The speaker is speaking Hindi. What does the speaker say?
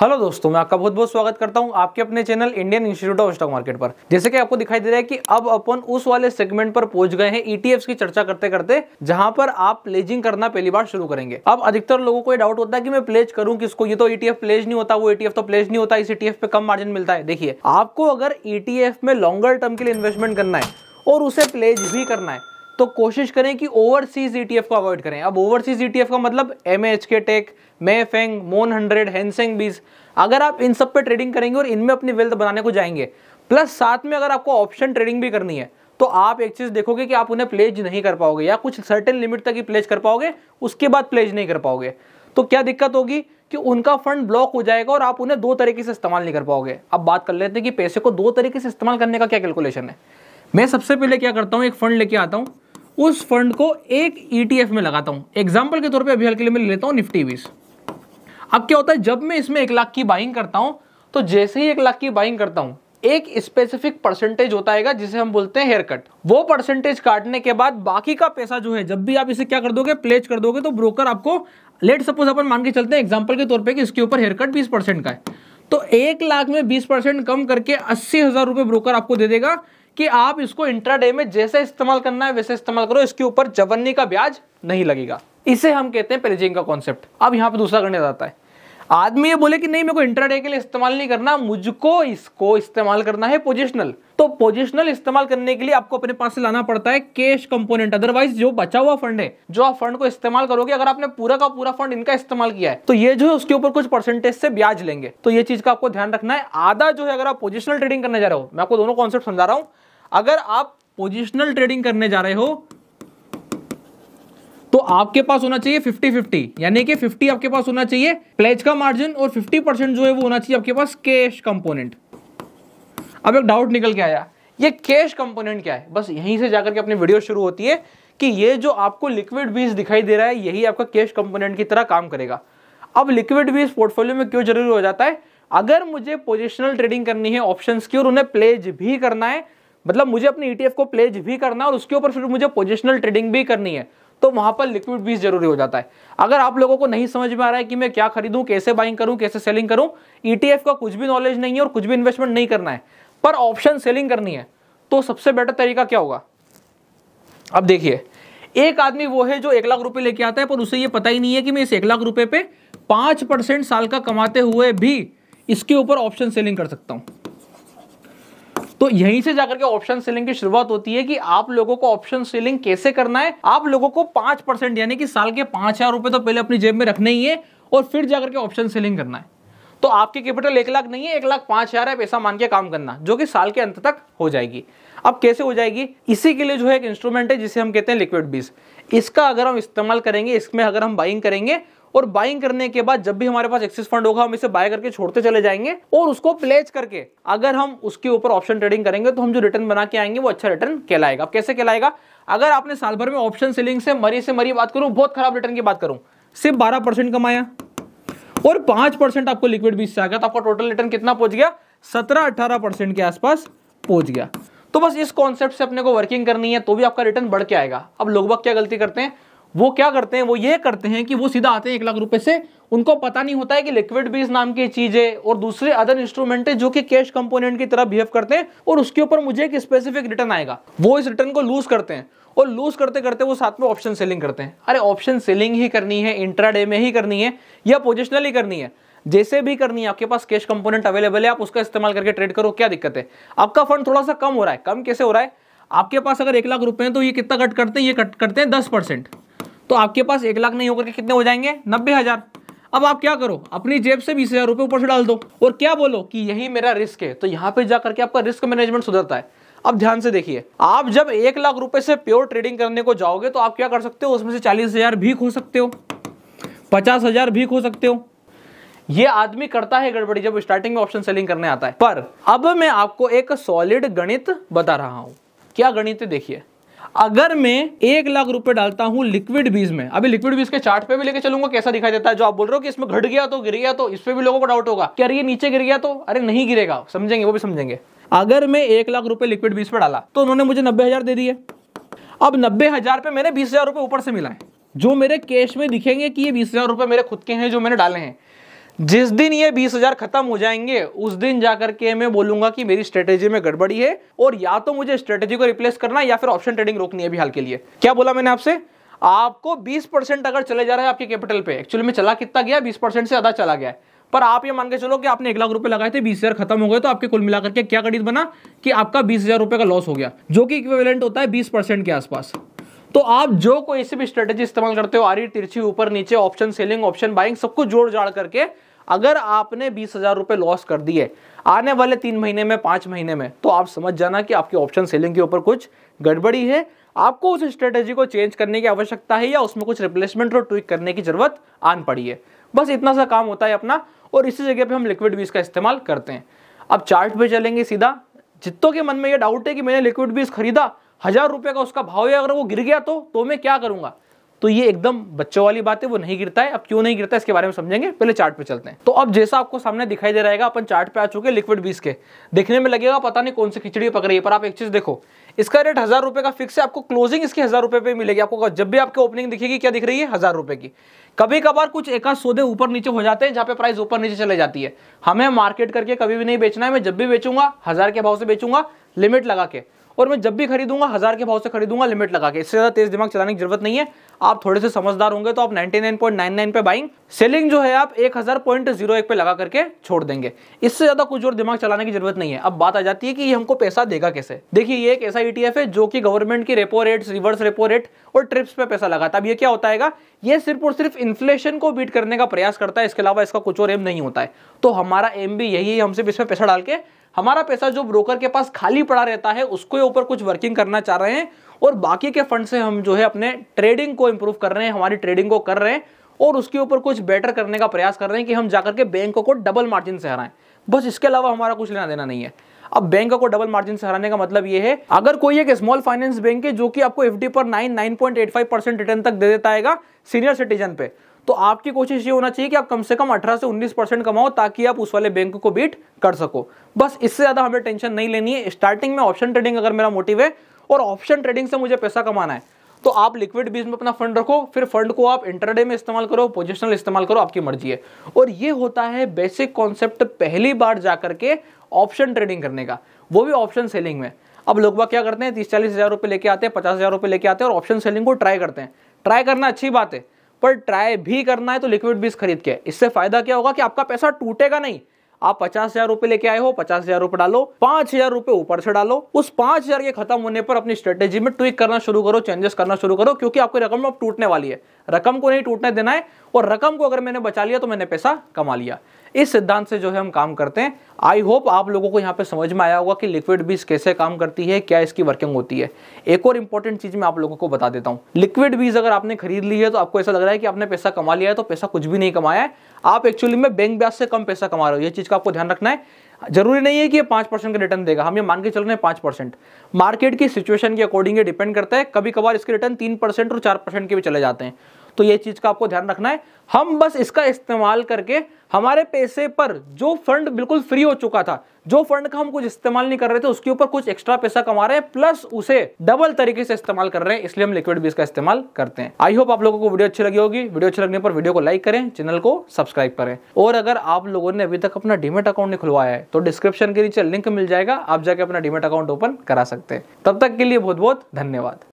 हेलो दोस्तों मैं आपका बहुत बहुत स्वागत करता हूं आपके अपने channel Indian institute of stock market पर जैसे कि आपको दिखाई दे रहा है कि अब अपन उस वाले सेगमेंट पर पहुंच गए हैं ईटीएफ e की चर्चा करते करते जहां पर आप प्लेजिंग करना पहली बार शुरू करेंगे अब अधिकतर लोगों को ये डाउट होता है कि मैं प्लेज करूं किसको ये तो ईटीएफ e प्लेज नहीं होता वो ईटीएफ e तो प्लेज नहीं होता इस ईटीएफ पे कम मार्जिन मिलता है देखिए आपको अगर ईटीएफ में लॉन्गर टर्म के लिए इन्वेस्टमेंट करना है और उसे प्लेज भी करना है तो कोशिश करें कि ओवरसीज ईटीएफ को अवॉइड करें अब ओवरसीज ईटीएफ का मतलब एम के टेक फेंग मोन हंड्रेड हैंसेंग बीस अगर आप इन सब पे ट्रेडिंग करेंगे और इनमें अपनी वेल्थ बनाने को जाएंगे प्लस साथ में अगर आपको ऑप्शन ट्रेडिंग भी करनी है तो आप एक चीज़ देखोगे कि आप उन्हें प्लेज नहीं कर पाओगे या कुछ सर्टेन लिमिट तक ही प्लेज कर पाओगे उसके बाद प्लेज नहीं कर पाओगे तो क्या दिक्कत होगी कि उनका फंड ब्लॉक हो जाएगा और आप उन्हें दो तरीके से इस्तेमाल नहीं कर पाओगे अब बात कर लेते हैं कि पैसे को दो तरीके से इस्तेमाल करने का क्या कैलकुलेशन है मैं सबसे पहले क्या करता हूँ एक फंड लेके आता हूँ उस फंड को एक ई e में लगाता हूँ एग्जाम्पल के तौर पर अभी हल्के लिए मैं लेता हूँ निफ्टी बीस अब क्या होता है जब मैं इसमें एक लाख की बाइंग करता हूं तो जैसे ही एक लाख की बाइंग करता हूं एक स्पेसिफिक परसेंटेज होता है जिसे हम बोलते हैं हेयर कट वो परसेंटेज काटने के बाद बाकी का पैसा जो है जब भी आप इसे क्या कर दोगे प्लेज कर दोगे तो ब्रोकर आपको लेट सपोज अपन मान के चलते हैं एग्जाम्पल के तौर पर इसके ऊपर हेयर कट बीस परसेंट का है तो एक लाख में बीस परसेंट कम करके अस्सी हजार रुपए ब्रोकर आपको दे देगा कि आप इसको इंट्राडे में जैसे इस्तेमाल करना है वैसे इस्तेमाल करो इसके ऊपर जवन्नी का ब्याज नहीं लगेगा इसे हम कहते हैं पेरिजिंग का कॉन्सेप्ट अब यहां पर दूसरा करने जाता है आदमी ये बोले कि नहीं मेरे को इंटरडे के लिए इस्तेमाल नहीं करना मुझको इसको इस्तेमाल करना है पोजिशनल तो पोजिशनल इस्तेमाल करने के लिए आपको अपने पास से लाना पड़ता है कैश कंपोनेंट अदरवाइज जो बचा हुआ फंड है जो आप फंड को इस्तेमाल करोगे अगर आपने पूरा का पूरा फंड इनका इस्तेमाल किया है तो ये जो है उसके ऊपर कुछ परसेंटेज से ब्याज लेंगे तो ये चीज का आपको ध्यान रखना है आधा जो है अगर आप पोजिशनल ट्रेडिंग करने जा रहे हो मैं आपको दोनों कॉन्सेप्ट समझा रहा हूं अगर आप पोजिशनल ट्रेडिंग करने जा रहे हो तो आपके पास होना चाहिए 50-50 यानी कि 50 आपके पास होना चाहिए प्लेज का मार्जिन और 50 परसेंट जो है वो होना चाहिए आपके पास कैश कंपोनेंट अब एक डाउट निकल के आया ये कैश कंपोनेंट क्या है बस यहीं से जाकर के अपनी वीडियो शुरू होती है कि ये जो आपको लिक्विड बीज दिखाई दे रहा है यही आपका कैश कंपोनेंट की तरह काम करेगा अब लिक्विड बीज पोर्टफोलियो में क्यों जरूरी हो जाता है अगर मुझे पोजिशनल ट्रेडिंग करनी है ऑप्शन की और उन्हें प्लेज भी करना है मतलब मुझे अपने ईटीएफ e को प्लेज भी करना है और उसके ऊपर फिर मुझे पोजिशनल ट्रेडिंग भी करनी है तो वहां पर लिक्विड बीज जरूरी हो जाता है अगर आप लोगों को नहीं समझ में आ रहा है कि मैं क्या खरीदूं कैसे बाइंग करूं कैसे सेलिंग करूं ईटीएफ e का कुछ भी नॉलेज नहीं है और कुछ भी इन्वेस्टमेंट नहीं करना है पर ऑप्शन सेलिंग करनी है तो सबसे बेटर तरीका क्या होगा अब देखिए एक आदमी वो है जो एक लाख रुपए लेके आता है पर उसे ये पता ही नहीं है कि मैं इस एक लाख रुपए पे पांच परसेंट साल का कमाते हुए भी इसके ऊपर ऑप्शन सेलिंग कर सकता हूं तो यहीं से जाकर के ऑप्शन सेलिंग की शुरुआत होती है कि आप लोगों को ऑप्शन सेलिंग कैसे करना है आप लोगों को पांच परसेंट यानी कि साल के पांच हजार रुपए तो पहले अपनी जेब में रखने ही है और फिर जाकर के ऑप्शन सेलिंग करना है तो आपकी कैपिटल एक लाख नहीं है एक लाख पांच हजार है पैसा मान के काम करना जो कि साल के अंत तक हो जाएगी अब कैसे हो जाएगी इसी के लिए जो है एक इंस्ट्रूमेंट है जिसे हम कहते हैं लिक्विड बीस इसका अगर हम इस्तेमाल करेंगे इसमें अगर हम बाइंग करेंगे और बाइंग करने के बाद जब भी हमारे पास एक्सिस फंड होगा हम इसे बाय करके छोड़ते चले जाएंगे और उसको प्लेज करके अगर हम उसके ऊपर ऑप्शन ट्रेडिंग करेंगे तो हम जो रिटर्न बना के आएंगे वो अच्छा रिटर्न कहलाएगा कैसे कहलाएगा अगर आपने साल भर में ऑप्शन सेलिंग से मरी से मरी बात करूं बहुत खराब रिटर्न की बात करूं सिर्फ बारह परसेंट कमाया और पांच परसेंट आपको लिक्विड बीस से आ गया तो आपका टोटल रिटर्न कितना पहुंच गया सत्रह अठारह परसेंट के आसपास पहुंच गया तो बस इस कॉन्सेप्ट से अपने को वर्किंग करनी है तो भी आपका रिटर्न बढ़ के आएगा अब लोग बाग क्या गलती करते हैं वो क्या करते हैं वो ये करते हैं कि वो सीधा आते हैं एक लाख रुपए से उनको पता नहीं होता है कि लिक्विड बेस नाम की चीज है और दूसरे अदर इंस्ट्रूमेंट है जो कि कैश कंपोनेंट की तरह बिहेव करते हैं और उसके ऊपर मुझे एक स्पेसिफिक रिटर्न आएगा वो इस रिटर्न को लूज करते हैं और लूज करते करते वो साथ में ऑप्शन सेलिंग करते हैं अरे ऑप्शन सेलिंग ही करनी है इंट्राडे में ही करनी है या पोजिशनल ही करनी है जैसे भी करनी है आपके पास कैश कंपोनेंट अवेलेबल है आप उसका इस्तेमाल करके ट्रेड करो क्या दिक्कत है आपका फंड थोड़ा सा कम हो रहा है कम कैसे हो रहा है आपके पास अगर एक लाख रुपए हैं तो ये कितना कट करते हैं ये कट करते हैं दस परसेंट तो आपके पास एक लाख नहीं होकर के कितने हो जाएंगे नब्बे हज़ार अब आप क्या करो अपनी जेब से बीस हज़ार रुपये ऊपर से डाल दो और क्या बोलो कि यही मेरा रिस्क है तो यहाँ पे जा करके आपका रिस्क मैनेजमेंट सुधरता है अब ध्यान से देखिए आप जब एक लाख रुपए से प्योर ट्रेडिंग करने को जाओगे तो आप क्या कर सकते हो उसमें से चालीस हज़ार भी खो सकते हो पचास हज़ार भी खो सकते हो ये आदमी करता है गड़बड़ी जब स्टार्टिंग में ऑप्शन सेलिंग करने आता है पर अब मैं आपको एक सॉलिड गणित बता रहा हूं क्या गणित देखिए अगर मैं एक लाख रुपए डालता हूं लिक्विड बीज में अभी लिक्विड बीज के चार्ट पे भी लेके चलूंगा कैसा दिखाई देता है जो आप बोल रहे हो कि इसमें घट गया तो गिर गया तो इस पर भी लोगों को डाउट होगा कि अरे ये नीचे गिर गया तो अरे नहीं गिरेगा समझेंगे वो भी समझेंगे अगर मैं एक लाख रुपए लिक्विड बीज पर डाला तो उन्होंने मुझे नब्बे हजार दे दिए अब नब्बे हजार मैंने बीस हजार ऊपर से मिला है जो मेरे कैश में दिखेंगे कि ये बीस हजार रुपये मेरे खुद के हैं जो मैंने डाले हैं जिस दिन ये बीस हजार खत्म हो जाएंगे उस दिन जाकर के मैं बोलूंगा कि मेरी स्ट्रेटेजी में गड़बड़ी है और या तो मुझे स्ट्रेटेजी को रिप्लेस करना या फिर ऑप्शन ट्रेडिंग रोकनी है अभी हाल के लिए क्या बोला मैंने आपसे आपको 20 परसेंट अगर चले जा रहा है आपके कैपिटल पे एक्चुअली में चला कितना गया 20 परसेंट से आधा चला गया पर आप ये मान के चलो कि आपने एक लाख रुपए लगाए थे बीस हजार खत्म हो गए तो आपके कुल मिलाकर के क्या गणित बना कि आपका बीस हजार रुपए का लॉस हो गया जो कि इक्विवेलेंट होता है बीस परसेंट के आसपास तो आप जो कोई भी स्ट्रेटेजी इस्तेमाल करते हो आरी तिरछी ऊपर नीचे ऑप्शन सेलिंग ऑप्शन बाइंग सबको जोड़ जाड़ करके अगर आपने बीस हजार रुपए लॉस कर दिए आने वाले तीन महीने में पांच महीने में तो आप समझ जाना कि आपके ऑप्शन सेलिंग के ऊपर कुछ गड़बड़ी है आपको उस स्ट्रेटेजी को चेंज करने की आवश्यकता है या उसमें कुछ रिप्लेसमेंट और ट्विक करने की जरूरत आन पड़ी है बस इतना सा काम होता है अपना और इसी जगह पे हम लिक्विड बीज का इस्तेमाल करते हैं अब चार्ट पे चलेंगे सीधा जितों के मन में ये डाउट है कि मैंने लिक्विड बीज खरीदा हजार रुपए का उसका भाव है अगर वो गिर गया तो तो मैं क्या करूंगा तो ये एकदम बच्चों वाली बात है वो नहीं गिरता है अब क्यों नहीं गिरता है इसके बारे में समझेंगे पहले चार्ट पे चलते हैं तो अब जैसा आपको सामने दिखाई दे रहेगा अपन चार्ट पे आ चुके लिक्विड बीस के देखने में लगेगा पता नहीं कौन सी खिचड़ी पकड़ रही है पर आप एक चीज देखो इसका रेट हजार रुपए का फिक्स है आपको क्लोजिंग इसकी हजार रुपए पे मिलेगी आपको जब भी आपकी ओपनिंग दिखेगी क्या दिख रही है हजार रुपए की कभी कभार कुछ एकाध सौदे ऊपर नीचे हो जाते हैं जहां पे प्राइस ऊपर नीचे चले जाती है हमें मार्केट करके कभी भी नहीं बेचना है मैं जब भी बेचूंगा हजार के भाव से बेचूंगा लिमिट लगा के और मैं जब भी खरीदूंगा हज़ार के भाव से खरीदूंगा लिमिट लगा के इससे ज़्यादा तेज़ दिमाग चलाने की जरूरत नहीं है आप थोड़े से समझदार होंगे तो आप 99.99 पे बाइंग सेलिंग जो है आप 1000.01 पे लगा करके छोड़ देंगे इससे ज़्यादा कुछ और दिमाग चलाने की जरूरत नहीं है अब बात आ जाती है कि ये हमको पैसा देगा कैसे देखिए ये एक ऐसा ईटीएफ e है जो कि गवर्नमेंट की repo rate reverse repo rate और ट्रिप्स पे पैसा लगाता है अब यह क्या होता है ये सिर्फ और सिर्फ इन्फ्लेशन को बीट करने का प्रयास करता है इसके अलावा इसका कुछ और एम नहीं होता है तो हमारा एम भी यही है हम सिर्फ इसमें पैसा डाल के हमारा पैसा जो ब्रोकर के पास खाली पड़ा रहता है उसके ऊपर कुछ वर्किंग करना चाह रहे हैं और बाकी के फंड से हम जो है अपने ट्रेडिंग को इम्प्रूव कर रहे हैं हमारी ट्रेडिंग को कर रहे हैं और उसके ऊपर कुछ बेटर करने का प्रयास कर रहे हैं कि हम जाकर के बैंकों को डबल मार्जिन से हराएं बस इसके अलावा हमारा कुछ लेना देना नहीं है अब बैंक को डबल मार्जिन से हराने का मतलब ये है अगर कोई एक स्मॉल फाइनेंस बैंक है जो कि आपको एफडी पर nine nine point eight five percent return तक दे देता है सीनियर सिटीजन पे तो आपकी कोशिश ये होना चाहिए कि आप कम से कम 18 से 19 परसेंट कमाओ ताकि आप उस वाले बैंक को बीट कर सको बस इससे ज़्यादा हमें टेंशन नहीं लेनी है स्टार्टिंग में ऑप्शन ट्रेडिंग अगर मेरा मोटिव है और ऑप्शन ट्रेडिंग से मुझे पैसा कमाना है तो आप लिक्विड बीज में अपना फंड रखो फिर फंड को आप इंटरडे में इस्तेमाल करो पोजिशनल इस्तेमाल करो आपकी मर्जी है और ये होता है बेसिक कॉन्सेप्ट पहली बार जाकर के ऑप्शन ट्रेडिंग करने का वो भी ऑप्शन सेलिंग में अब लोग क्या करते हैं तीस चालीस हज़ार रुपए लेके आते हैं पचास हज़ार रुपए लेके आते हैं और ऑप्शन सेलिंग को ट्राई करते हैं ट्राई करना अच्छी बात है पर ट्राई भी करना है तो लिक्विड बीस खरीद के इससे फायदा क्या होगा कि आपका पैसा टूटेगा नहीं आप पचास हजार रुपए लेके आए हो पचास हजार रुपए डालो पांच हजार रुपए ऊपर से डालो उस पांच हजार के खत्म होने पर अपनी स्ट्रेटेजी में ट्विक करना शुरू करो चेंजेस करना शुरू करो क्योंकि आपकी रकम अब टूटने वाली है रकम को नहीं टूटने देना है और रकम को अगर मैंने बचा लिया तो मैंने पैसा कमा लिया इस सिद्धांत से जो है हम काम करते हैं आई होप आप लोगों को यहाँ पे समझ में आया होगा कि लिक्विड बीज कैसे काम करती है क्या इसकी वर्किंग होती है एक और इंपॉर्टेंट चीज मैं आप लोगों को बता देता हूँ लिक्विड बीज अगर आपने खरीद ली है तो आपको ऐसा लग रहा है कि आपने पैसा कमा लिया है तो पैसा कुछ भी नहीं कमाया है आप एक्चुअली में बैंक ब्याज से कम पैसा कमा रहे हो ये चीज का आपको ध्यान रखना है जरूरी नहीं है कि ये पांच परसेंट का रिटर्न देगा हम ये मान के चल रहे हैं पांच परसेंट मार्केट की सिचुएशन के अकॉर्डिंग ये डिपेंड करता है कभी कभार इसके रिटर्न तीन परसेंट और चार परसेंट के भी चले जाते हैं तो ये चीज़ का आपको ध्यान रखना है हम बस इसका इस्तेमाल करके हमारे पैसे पर जो फंड बिल्कुल फ्री हो चुका था जो फंड का हम कुछ इस्तेमाल नहीं कर रहे थे उसके ऊपर कुछ एक्स्ट्रा पैसा कमा रहे हैं प्लस उसे डबल तरीके से इस्तेमाल कर रहे हैं इसलिए हम लिक्विड बीज का इस्तेमाल करते हैं आई होप आप लोगों को वीडियो अच्छी लगी होगी वीडियो अच्छी लगने पर वीडियो को लाइक करें चैनल को सब्सक्राइब करें और अगर आप लोगों ने अभी तक अपना डीमेट अकाउंट नहीं खुलवाया है तो डिस्क्रिप्शन के नीचे लिंक मिल जाएगा आप जाके अपना डिमेट अकाउंट ओपन करा सकते हैं तब तक के लिए बहुत बहुत धन्यवाद